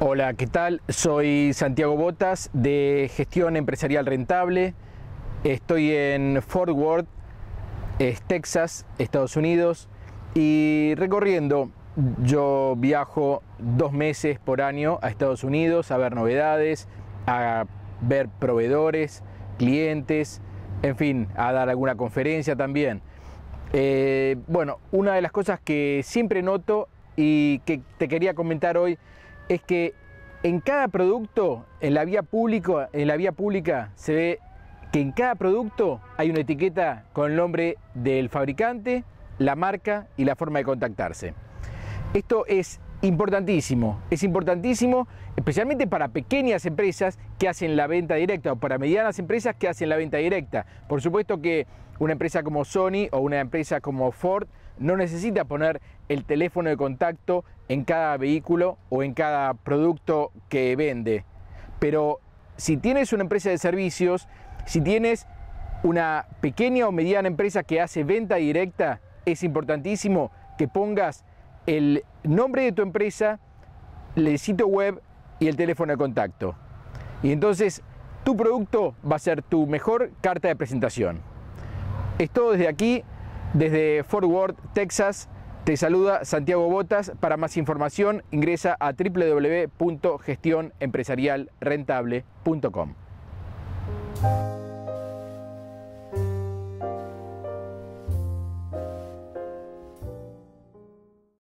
Hola, ¿qué tal? Soy Santiago Botas de Gestión Empresarial Rentable. Estoy en Fort Worth, Texas, Estados Unidos, y recorriendo, yo viajo dos meses por año a Estados Unidos a ver novedades, a ver proveedores, clientes, en fin, a dar alguna conferencia también. Eh, bueno, una de las cosas que siempre noto y que te quería comentar hoy es que en cada producto, en la vía, público, en la vía pública, se ve que en cada producto hay una etiqueta con el nombre del fabricante, la marca y la forma de contactarse. Esto es Importantísimo, es importantísimo, especialmente para pequeñas empresas que hacen la venta directa o para medianas empresas que hacen la venta directa. Por supuesto que una empresa como Sony o una empresa como Ford no necesita poner el teléfono de contacto en cada vehículo o en cada producto que vende. Pero si tienes una empresa de servicios, si tienes una pequeña o mediana empresa que hace venta directa, es importantísimo que pongas el nombre de tu empresa, el sitio web y el teléfono de contacto. Y entonces tu producto va a ser tu mejor carta de presentación. Es todo desde aquí, desde Fort Worth, Texas. Te saluda Santiago Botas. Para más información ingresa a www.gestionempresarialrentable.com.